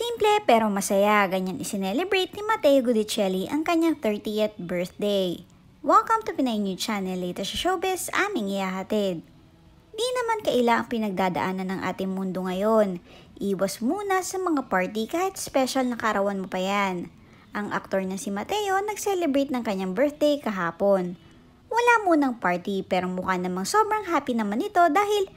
Simple pero masaya, ganyan isinelebrate ni Mateo Gudicelli ang kanyang 30th birthday. Welcome to Pinay New Channel, later sa showbiz aming iahatid. Di naman kaila ang pinagdadaanan ng ating mundo ngayon. Iwas muna sa mga party kahit special na karawan mo pa yan. Ang aktor na si Mateo nag-celebrate ng kanyang birthday kahapon. Wala munang party pero mukha namang sobrang happy naman ito dahil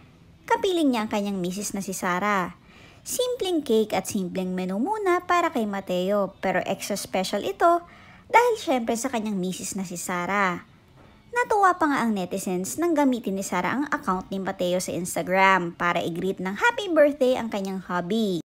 kapiling niya ang kanyang misis na si Sarah. Simpleng cake at simpleng menu muna para kay Mateo pero extra special ito dahil syempre sa kanyang misis na si Sara. Natuwa pa nga ang netizens nang gamitin ni Sara ang account ni Mateo sa Instagram para i-greet ng happy birthday ang kanyang hubby.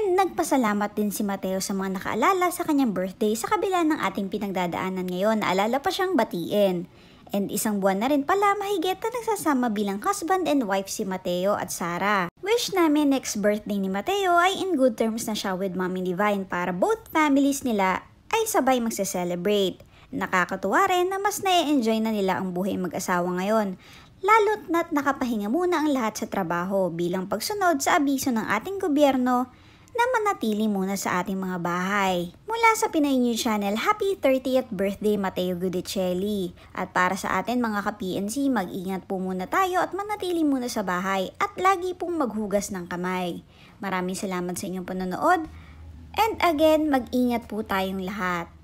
And nagpasalamat din si Mateo sa mga nakaalala sa kanyang birthday sa kabila ng ating pinagdadaanan ngayon. na alala pa siyang batiin. And isang buwan na rin pala mahigit na nagsasama bilang husband and wife si Mateo at Sara. Wish namin next birthday ni Mateo ay in good terms na siya with Mommy Divine para both families nila ay sabay magse-celebrate. Nakakatuwa rin na mas na enjoy na nila ang buhay mag-asawa ngayon lalo't na't nakapahinga muna ang lahat sa trabaho bilang pagsunod sa abiso ng ating gobyerno na manatili muna sa ating mga bahay. Mula sa Pinay News Channel, happy 30th birthday Mateo Gudicelli. At para sa atin mga ka-PNC, mag-ingat po muna tayo at manatili muna sa bahay at lagi pong maghugas ng kamay. Maraming salamat sa inyong panonood. And again, mag-ingat po tayong lahat.